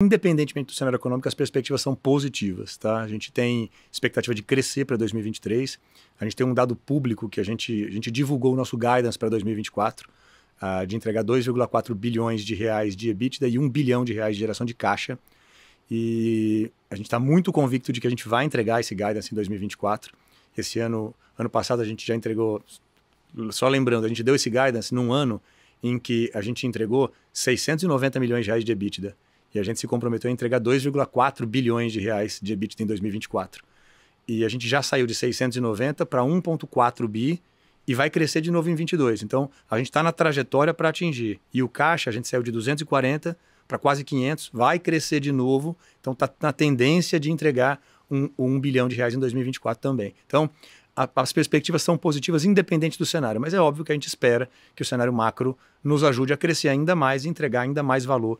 Independentemente do cenário econômico, as perspectivas são positivas, tá? A gente tem expectativa de crescer para 2023. A gente tem um dado público que a gente, a gente divulgou o nosso guidance para 2024, uh, ah, de entregar 2,4 bilhões de reais de EBITDA e 1 bilhão de reais de geração de caixa. E a gente está muito convicto de que a gente vai entregar esse guidance em 2024. Esse ano, ano passado a gente já entregou, só lembrando, a gente deu esse guidance num ano em que a gente entregou 690 milhões de reais de EBITDA e a gente se comprometeu a entregar 2,4 bilhões de reais de EBITDA em 2024. E a gente já saiu de 690 para 1,4 bi e vai crescer de novo em 22. Então, a gente está na trajetória para atingir. E o caixa, a gente saiu de 240 para quase 500, vai crescer de novo. Então, está na tendência de entregar um, um, bilhão de reais em 2024 também. Então, a, as perspectivas são positivas independente do cenário, mas é óbvio que a gente espera que o cenário macro nos ajude a crescer ainda mais e entregar ainda mais valor